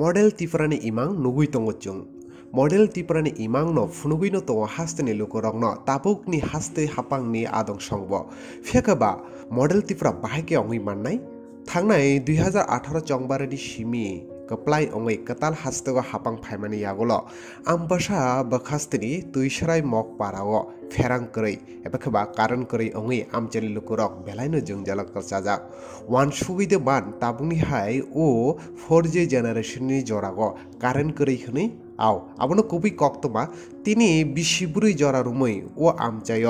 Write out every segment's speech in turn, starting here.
model তিপরানি ইমাং নুগুই তঙ্গচুং model তিপরানি ইমাং ন ফুনুগুই ন তঙ্গ হাস্তেনি লুকরং ন নি হাস্তে হাপাং নি আদং সংব ফেকাবা মডেল তিপরা বাহাইকে অঙ্গি মান্নাই থাংনাই দুই হাজার আঠারো চংবারেনি সিমি কপ্লাই অঙ্গই কতাল হাস্তগো হাপাং ফাইমানি আগল আমবাসা তুই সরাই মক পারাও ফেরাং করেই এবার কারণ করেই অঙ্গই আমচালি লুকুরক বেলাইনো জংজালক চাজাক ওয়ান সুবিদে বান তাবুনি হাই ও ফোর জে জেনারেশননি জরাগ কারণ করেই হনি আও আবনো কবি কক্তমা তিনি বিশিবুরি জরা ও আমচায়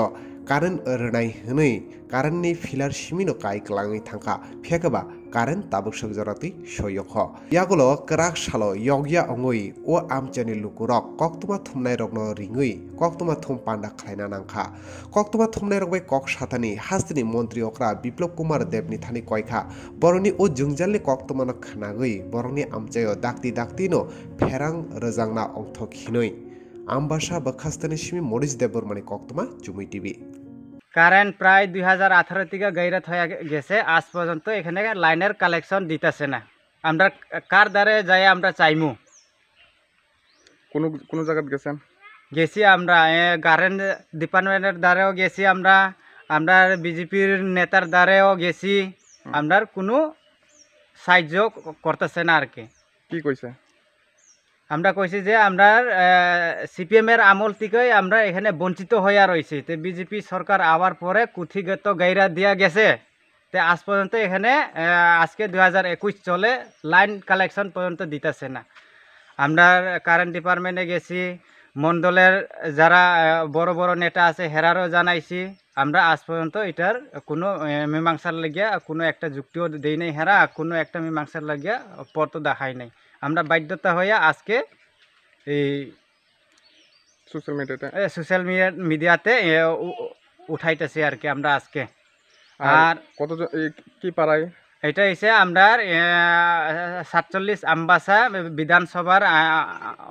কারেন্ট रोनाय हनै कारेन्टनि ফিলার सिमिनो काइ क्लाङै थांखा फेकबा কারেন্ট তাবক সবজরাতি সৈয়খ ইয়াগুলো ক্রাক সালো ইয়গিয়া অঙ্গই ও আমচানি লুকুরক কক্তমা থুমনাই রগ্ন রিঙই কক্তমা থুম পান্ডা খাইনা নাংখা কক্তমা থুমনাই রগবাই কক সাতানি হাস্তিনি মন্ত্রী অক্রা বিপ্লব কুমার দেবনি থানি কয়খা বরনি ও জুংজালনি কক্তমানো খানাগই বরনি আমচায় দাক্তি দাক্তিনো ফেরাং রজাংনা অংথ খিনই আমবাসা বখাস্তানি সিমি মরিচ দেববর্মানি কক্তমা চুমুই টিভি কারেন্ট প্রায় 2018 তিকা গায়রাত হয়ে গেছে আজ পর্যন্ত এখানে লাইনার কালেকশন দিতাছে না আমরা কার দারে যায় আমরা চাইমু কোন কোন জায়গা গেসেন গেসি আমরা এ গ্যারেন্ট ডিপার্টমেন্টের দারেও গেসি আমরা আমরা বিজেপি নেতার দারেও গেসি আমরার কোন সাহায্য করতেছেন আর কে কি কইছে আমরা কইছি যে আমরা সিপিএমের আমল থেকেই আমরা এখানে বঞ্চিত হইয়া রয়েছি তো বিজেপি সরকার আওয়ার পরে কুথিগত গাইরা দিয়া গেছে তো আজ পর্যন্ত এখানে আজকে দু চলে লাইন কালেকশন পর্যন্ত দিতেছে না আমরা কারেন্ট ডিপার্টমেন্টে গেছি মণ্ডলের যারা বড় বড় নেতা আছে হেরারও জানাইছি আমরা আজ পর্যন্ত এটার কোনো মীমাংসার লাগিয়া কোনো একটা যুক্তিও দেই নাই হেরা কোনো একটা মীমাংসার লাগিয়া পথ দেখাই নাই আমরা বাধ্যতা হয়ে আজকে এই সোশ্যাল মিডিয়াতে সোশ্যাল মিডিয়াতে উঠাইতেছি আর কি আমরা আজকে আর কতজন কি পাড়ায় এটা হচ্ছে আমরা সাতচল্লিশ আম্বাসা বিধানসভার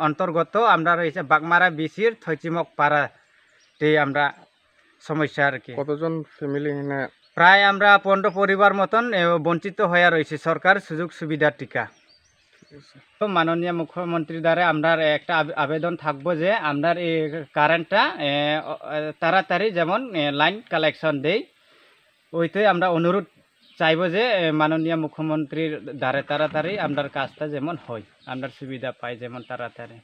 অন্তর্গত আমরা রয়েছে বাগমারা বিসির থৈচিমক পাড়াটি আমরা সমস্যা আর কি কতজন ফ্যামিলি প্রায় আমরা পনেরো পরিবার মতন বঞ্চিত হয়ে রয়েছি সরকার সুযোগ সুবিধার টিকা তো মাননীয় মুখ্যমন্ত্রী দ্বারা আমরা একটা আবেদন থাকবো যে আমরা এই কারেন্টটা তাড়াতাড়ি যেমন লাইন কালেকশন দেই ওইতে আমরা অনুরোধ চাইব যে মাননীয় মুখ্যমন্ত্রীর দ্বারা তাড়াতাড়ি আপনার কাজটা যেমন হয় আপনার সুবিধা পাই যেমন তাড়াতাড়ি